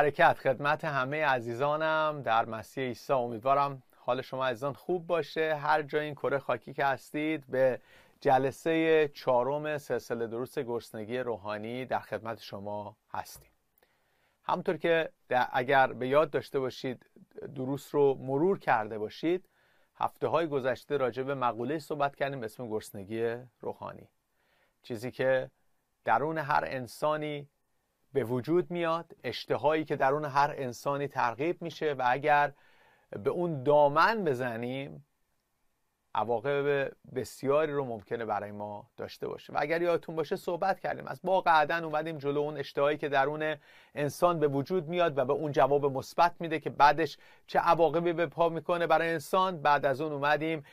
برکت خدمت همه عزیزانم در مسیح عیسی امیدوارم حال شما عزیزان خوب باشه هر جای این کره خاکی که هستید به جلسه چهارم سلسله دروس گرسنگی روحانی در خدمت شما هستیم همطور که اگر به یاد داشته باشید دروس رو مرور کرده باشید هفته های گذشته راجع به مقوله صحبت کردیم به اسم گرسنگی روحانی چیزی که درون هر انسانی به وجود میاد اشتهایی که درون هر انسانی ترغیب میشه و اگر به اون دامن بزنیم عواقب بسیاری رو ممکنه برای ما داشته باشه و اگر یادتون باشه صحبت کردیم از با قعدن اومدیم جلو اون اشتهایی که درون انسان به وجود میاد و به اون جواب مثبت میده که بعدش چه عواقبی به پا میکنه برای انسان بعد از اون اومدیم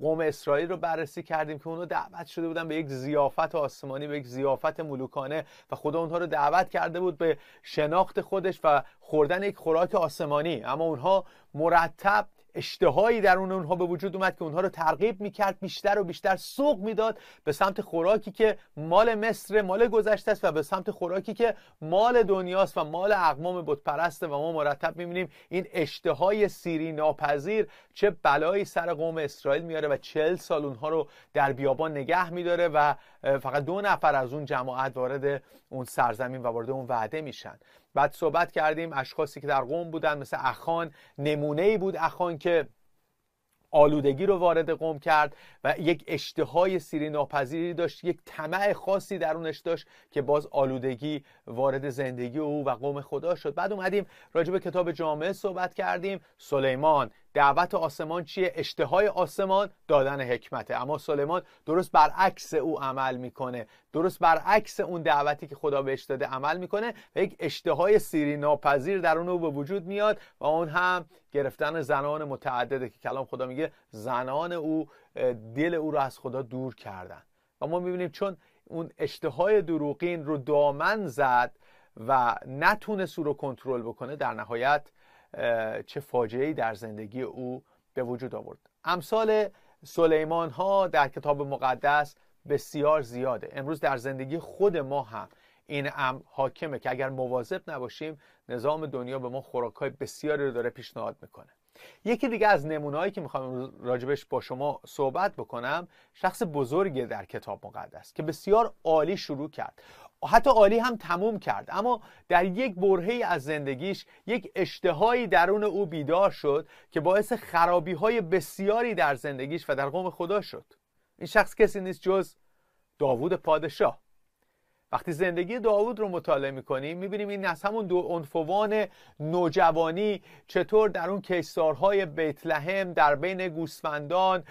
قوم اسرائیل رو بررسی کردیم که اونو دعوت شده بودن به یک زیافت آسمانی به یک زیافت ملوکانه و خدا اونها رو دعوت کرده بود به شناخت خودش و خوردن یک خوراک آسمانی اما اونها مرتب اشتهایی در اون اونها به وجود اومد که اونها رو ترغیب میکرد بیشتر و بیشتر سوق میداد به سمت خوراکی که مال مصر مال گذشته است و به سمت خوراکی که مال دنیاست و مال اقوام بتپرسته و ما مرتب میبینیم این اشتهای سیری ناپذیر چه بلایی سر قوم اسرائیل میاره و چهل سال اونها رو در بیابان نگه میداره و فقط دو نفر از اون جماعت وارد اون سرزمین و وارد اون وعده میشن بعد صحبت کردیم اشخاصی که در قوم بودن مثل اخان نمونه ای بود اخان که آلودگی رو وارد قوم کرد و یک اشتهای سیری ناپذیری داشت یک طمع خاصی درونش داشت که باز آلودگی وارد زندگی او و قوم خدا شد بعد اومدیم راجع به کتاب جامعه صحبت کردیم سلیمان دعوت آسمان چیه اشتهای آسمان دادن حکمته اما سلیمان درست برعکس او عمل میکنه درست برعکس اون دعوتی که خدا بهش داده عمل میکنه و یک اشتهای سیری ناپذیر در اون او به وجود میاد و اون هم گرفتن زنان متعدده که کلام خدا میگه زنان او دل او رو از خدا دور کردن و ما میبینیم چون اون اشتهای دروغین رو دامن زد و نتونست او رو کنترل بکنه در نهایت چه فاجعه ای در زندگی او به وجود آورد امثال سلیمان ها در کتاب مقدس بسیار زیاده امروز در زندگی خود ما هم این امر حاکمه که اگر مواظب نباشیم نظام دنیا به ما خوراک های بسیاری رو داره پیشنهاد میکنه یکی دیگه از نمونهایی که میخوام راجبش با شما صحبت بکنم شخص بزرگی در کتاب مقدس که بسیار عالی شروع کرد حتی عالی هم تموم کرد اما در یک برهی از زندگیش یک اشتهایی درون او بیدار شد که باعث خرابی های بسیاری در زندگیش و در قوم خدا شد این شخص کسی نیست جز داوود پادشاه وقتی زندگی داوود رو مطالعه میکنیم میبینیم این از همون دو انفوان نوجوانی چطور در اون کشتارهای بیتلحم در بین گوسفندان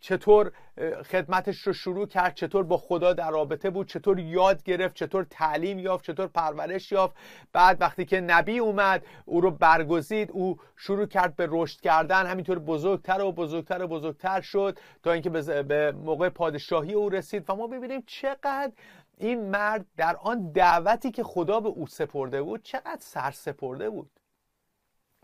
چطور خدمتش رو شروع کرد چطور با خدا در رابطه بود چطور یاد گرفت چطور تعلیم یافت چطور پرورش یافت بعد وقتی که نبی اومد او رو برگزید او شروع کرد به رشد کردن همینطور بزرگتر و بزرگتر و بزرگتر شد تا اینکه به موقع پادشاهی او رسید و ما ببینیم چقدر این مرد در آن دعوتی که خدا به او سپرده بود چقدر سرسپرده بود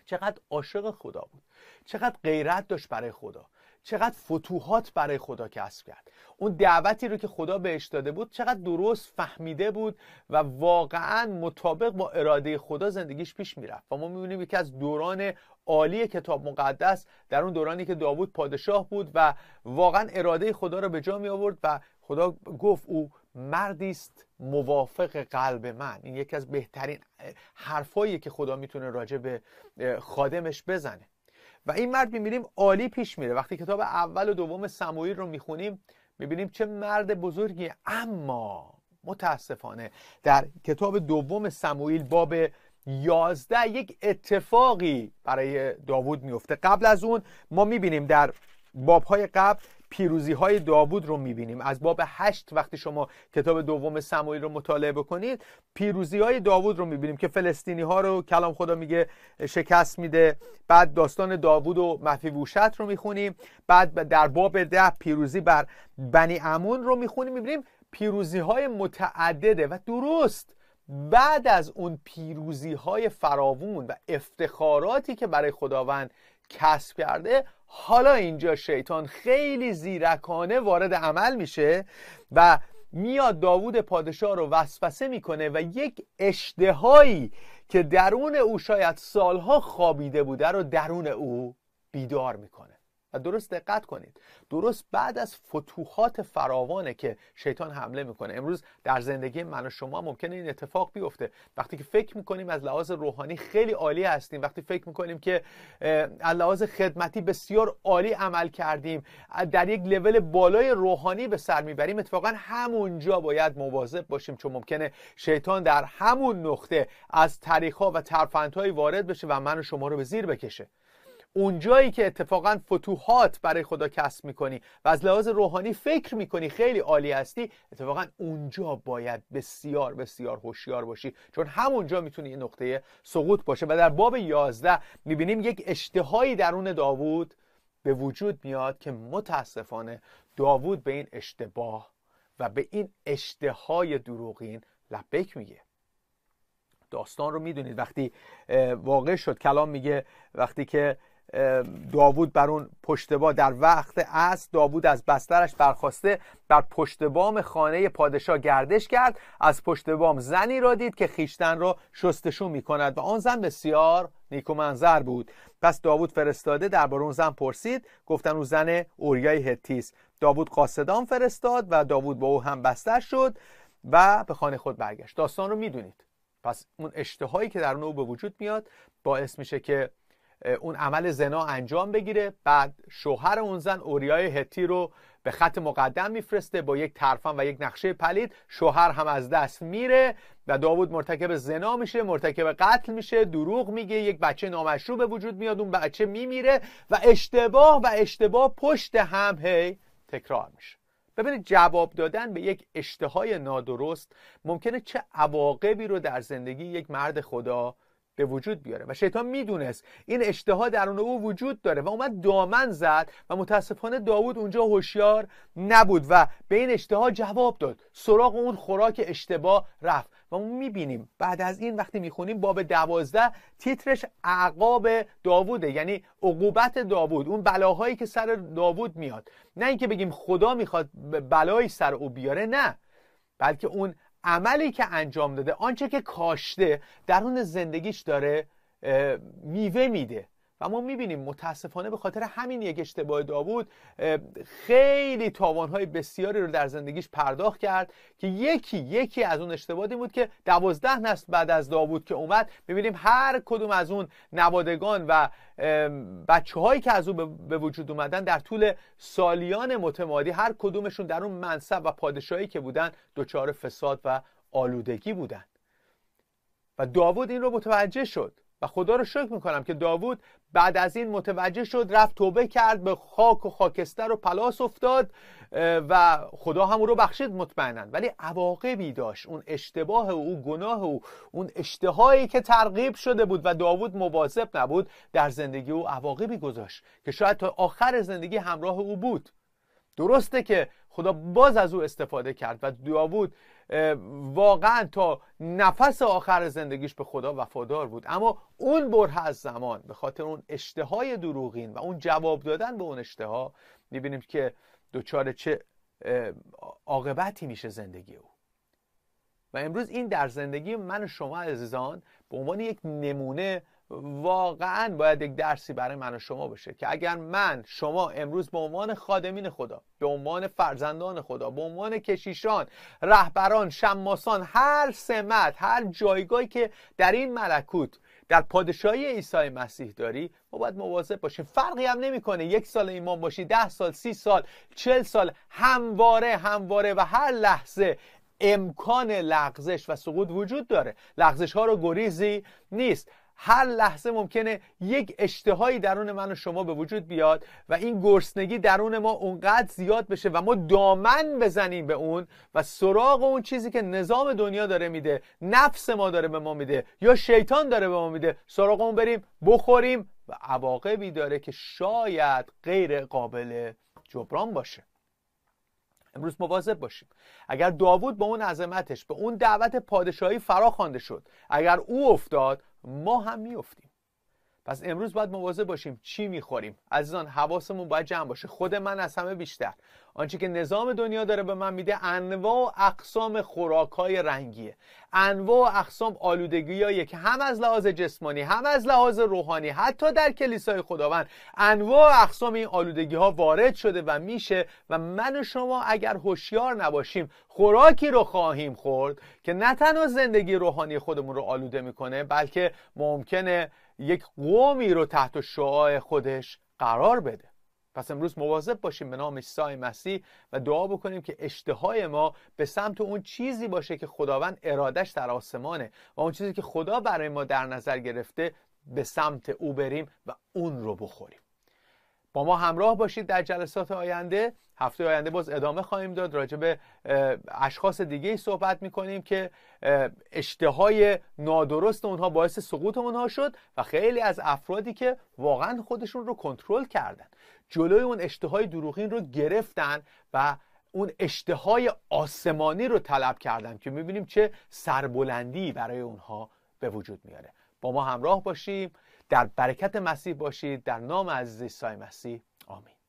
چقدر عاشق خدا بود چقدر غیرت داشت برای خدا چقدر فتوحات برای خدا کسب کرد اون دعوتی رو که خدا بهش داده بود چقدر درست فهمیده بود و واقعا مطابق با اراده خدا زندگیش پیش میرفت و ما میبینیم یکی از دوران عالی کتاب مقدس در اون دورانی که داوود پادشاه بود و واقعا اراده خدا رو به جا می آورد و خدا گفت او مردی است موافق قلب من این یکی از بهترین حرفایی که خدا میتونه راجع به خادمش بزنه و این مرد میبینیم عالی پیش میره وقتی کتاب اول و دوم سموئیل رو میخونیم میبینیم چه مرد بزرگی اما متاسفانه در کتاب دوم سموئیل باب یازده یک اتفاقی برای داوود میفته قبل از اون ما میبینیم در بابهای قبل پیروزی های داوود رو میبینیم از باب هشت وقتی شما کتاب دوم سموئیل رو مطالعه بکنید پیروزی های داوود رو میبینیم که فلسطینی ها رو کلام خدا میگه شکست میده بعد داستان داوود و ووشت رو میخونیم بعد در باب ده پیروزی بر بنی امون رو میخونیم میبینیم پیروزی های متعدده و درست بعد از اون پیروزی های فراوون و افتخاراتی که برای خداوند کسب کرده حالا اینجا شیطان خیلی زیرکانه وارد عمل میشه و میاد داوود پادشاه رو وسوسه میکنه و یک اشتهایی که درون او شاید سالها خوابیده بوده رو درون او بیدار میکنه و درست دقت کنید درست بعد از فتوحات فراوانه که شیطان حمله میکنه امروز در زندگی من و شما ممکنه این اتفاق بیفته وقتی که فکر میکنیم از لحاظ روحانی خیلی عالی هستیم وقتی فکر میکنیم که از لحاظ خدمتی بسیار عالی عمل کردیم در یک لول بالای روحانی به سر میبریم اتفاقا همونجا باید مواظب باشیم چون ممکنه شیطان در همون نقطه از طریقها و ترفندهایی وارد بشه و من و شما رو به زیر بکشه اونجایی که اتفاقا فتوحات برای خدا کسب میکنی و از لحاظ روحانی فکر میکنی خیلی عالی هستی اتفاقا اونجا باید بسیار بسیار هوشیار باشی چون همونجا میتونی یه نقطه سقوط باشه و در باب 11 میبینیم یک اشتهایی درون داوود به وجود میاد که متاسفانه داوود به این اشتباه و به این اشتهای دروغین لبک میگه داستان رو میدونید وقتی واقع شد کلام میگه وقتی که داوود بر اون پشتبا در وقت از داوود از بسترش برخواسته بر پشتبام خانه پادشاه گردش کرد از پشت بام زنی را دید که خیشتن را شستشو می کند و آن زن بسیار نیکو منظر بود پس داوود فرستاده درباره اون زن پرسید گفتن او زن اوریای هتیس داوود قاصدان فرستاد و داوود با او هم بستر شد و به خانه خود برگشت داستان رو میدونید پس اون اشتهایی که در اون به وجود میاد باعث میشه که اون عمل زنا انجام بگیره بعد شوهر اون زن اوریای هتی رو به خط مقدم میفرسته با یک ترفن و یک نقشه پلید شوهر هم از دست میره و داوود مرتکب زنا میشه مرتکب قتل میشه دروغ میگه یک بچه نامشروع به وجود میاد اون بچه میمیره و اشتباه و اشتباه پشت هم هی تکرار میشه ببینید جواب دادن به یک اشتهای نادرست ممکنه چه عواقبی رو در زندگی یک مرد خدا به وجود بیاره و شیطان میدونست این اشتها درون او وجود داره و اومد دامن زد و متاسفانه داوود اونجا هوشیار نبود و به این اشتها جواب داد سراغ اون خوراک اشتباه رفت و ما میبینیم بعد از این وقتی میخونیم باب دوازده تیترش اعقاب داووده یعنی عقوبت داوود اون بلاهایی که سر داوود میاد نه اینکه بگیم خدا میخواد بلایی سر او بیاره نه بلکه اون عملی که انجام داده آنچه که کاشته درون زندگیش داره میوه میده و ما میبینیم متاسفانه به خاطر همین یک اشتباه داوود خیلی تاوانهای بسیاری رو در زندگیش پرداخت کرد که یکی یکی از اون اشتباهی بود که دوازده نسل بعد از داوود که اومد میبینیم هر کدوم از اون نوادگان و بچه هایی که از او به وجود اومدن در طول سالیان متمادی هر کدومشون در اون منصب و پادشاهی که بودن دچار فساد و آلودگی بودن و داوود این رو متوجه شد و خدا رو شکر میکنم که داوود بعد از این متوجه شد رفت توبه کرد به خاک و خاکستر و پلاس افتاد و خدا هم او رو بخشید مطمئنا ولی عواقبی داشت اون اشتباه او گناه او اون اشتهایی که ترغیب شده بود و داوود مواظب نبود در زندگی او عواقبی گذاشت که شاید تا آخر زندگی همراه او بود درسته که خدا باز از او استفاده کرد و داوود واقعا تا نفس آخر زندگیش به خدا وفادار بود اما اون بره از زمان به خاطر اون اشتهای دروغین و اون جواب دادن به اون اشتها میبینیم که دچار چه عاقبتی میشه زندگی او و امروز این در زندگی من و شما عزیزان به عنوان یک نمونه واقعا باید یک درسی برای من و شما باشه که اگر من شما امروز به عنوان خادمین خدا به عنوان فرزندان خدا به عنوان کشیشان رهبران شماسان هر سمت هر جایگاهی که در این ملکوت در پادشاهی عیسی مسیح داری ما باید مواظب باشیم فرقی هم نمیکنه یک سال ایمان باشی ده سال سی سال چل سال همواره همواره و هر لحظه امکان لغزش و سقوط وجود داره لغزش ها رو گریزی نیست هر لحظه ممکنه یک اشتهایی درون من و شما به وجود بیاد و این گرسنگی درون ما اونقدر زیاد بشه و ما دامن بزنیم به اون و سراغ اون چیزی که نظام دنیا داره میده نفس ما داره به ما میده یا شیطان داره به ما میده سراغ اون بریم بخوریم و عواقبی داره که شاید غیر قابل جبران باشه امروز مواظب باشیم اگر داوود با اون عظمتش به اون دعوت پادشاهی فرا خوانده شد اگر او افتاد ما هم میفتیم پس امروز باید مواظب باشیم چی میخوریم عزیزان حواسمون باید جمع باشه خود من از همه بیشتر آنچه که نظام دنیا داره به من میده انواع و اقسام خوراک های رنگیه انواع و اقسام آلودگی که هم از لحاظ جسمانی هم از لحاظ روحانی حتی در کلیسای خداوند انواع و اقسام این آلودگی ها وارد شده و میشه و من و شما اگر هوشیار نباشیم خوراکی رو خواهیم خورد که نه تنها زندگی روحانی خودمون رو آلوده میکنه بلکه ممکنه یک قومی رو تحت شعاع خودش قرار بده پس امروز مواظب باشیم به نام عیسی مسیح و دعا بکنیم که اشتهای ما به سمت اون چیزی باشه که خداوند ارادش در آسمانه و اون چیزی که خدا برای ما در نظر گرفته به سمت او بریم و اون رو بخوریم با ما همراه باشید در جلسات آینده هفته آینده باز ادامه خواهیم داد راجع به اشخاص دیگه ای صحبت کنیم که اشتهای نادرست اونها باعث سقوط اونها شد و خیلی از افرادی که واقعا خودشون رو کنترل کردن جلوی اون اشتهای دروغین رو گرفتن و اون اشتهای آسمانی رو طلب کردن که بینیم چه سربلندی برای اونها به وجود میاره با ما همراه باشیم در برکت مسیح باشید در نام عزیز عیسی مسیح آمین